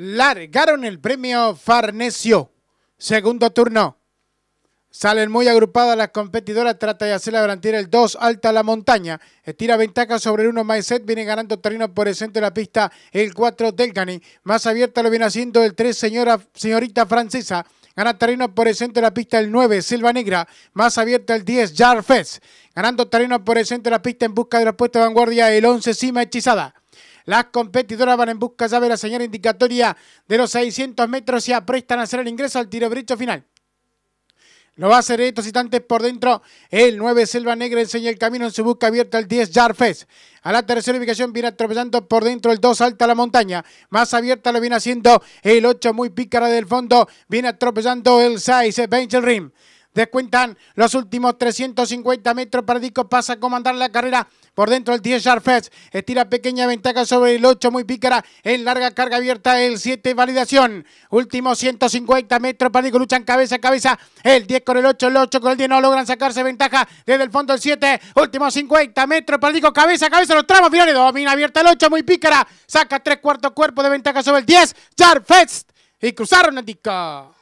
largaron el premio Farnesio. Segundo turno. Salen muy agrupadas las competidoras, trata de hacer la garantía el 2, alta la montaña, estira ventaja sobre el 1 Maeset viene ganando terreno por el centro de la pista, el 4 Delgani, más abierta lo viene haciendo el 3 señora, señorita francesa, gana terreno por el centro de la pista el 9 Silva Negra, más abierta el 10 Jarfes, ganando terreno por el centro de la pista en busca de la puesta de vanguardia el 11 Cima Hechizada. Las competidoras van en busca ya de la señal indicatoria de los 600 metros y aprestan a hacer el ingreso al tiro derecho final. Lo va a hacer estos por dentro. El 9 Selva Negra enseña el camino en su busca abierta el 10 Jarfes. A la tercera ubicación viene atropellando por dentro el 2 Alta la Montaña. Más abierta lo viene haciendo el 8 Muy Pícara del fondo. Viene atropellando el 6 eh, Benchel Rim. Descuentan los últimos 350 metros. Perdico pasa a comandar la carrera por dentro del 10 Jarfest. Estira pequeña ventaja sobre el 8, muy pícara. En larga carga abierta el 7, validación. Últimos 150 metros. Perdico luchan cabeza a cabeza. El 10 con el 8, el 8 con el 10. No logran sacarse ventaja desde el fondo el 7. Últimos 50 metros. Perdico cabeza a cabeza. Los tramos finales. Domina abierta el 8, muy pícara. Saca tres cuartos cuerpos de ventaja sobre el 10. Jarfest. Y cruzaron el disco.